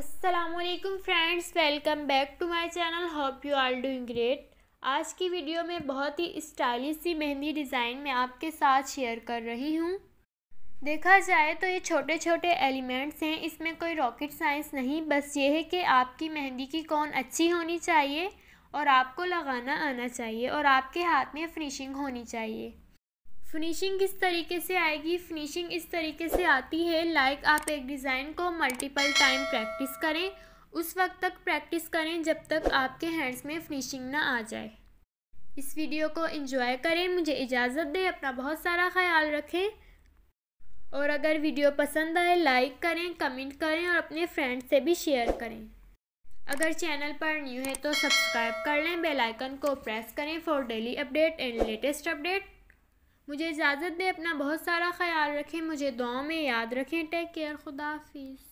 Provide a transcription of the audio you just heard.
Aslam friends welcome back to my channel hope you are doing great आज की video में बहुत ही स्टाइलिश सी मेहंदी डिज़ाइन में आपके साथ शेयर कर रही हूँ देखा जाए तो ये छोटे छोटे एलिमेंट्स हैं इसमें कोई रॉकेट साइंस नहीं बस ये है कि आपकी मेहंदी की कौन अच्छी होनी चाहिए और आपको लगाना आना चाहिए और आपके हाथ में फिनिशिंग होनी चाहिए फिनिशिंग किस तरीके से आएगी फिनिशिंग इस तरीके से आती है लाइक आप एक डिज़ाइन को मल्टीपल टाइम प्रैक्टिस करें उस वक्त तक प्रैक्टिस करें जब तक आपके हैंड्स में फिनिशिंग ना आ जाए इस वीडियो को एंजॉय करें मुझे इजाज़त दें अपना बहुत सारा ख्याल रखें और अगर वीडियो पसंद आए लाइक करें कमेंट करें और अपने फ्रेंड से भी शेयर करें अगर चैनल पर न्यू है तो सब्सक्राइब कर लें बेल आइकन को प्रेस करें for daily update and latest update मुझे इजाज़त दें अपना बहुत सारा ख्याल रखें मुझे दुआ में याद रखें टेक केयर खुदाफिज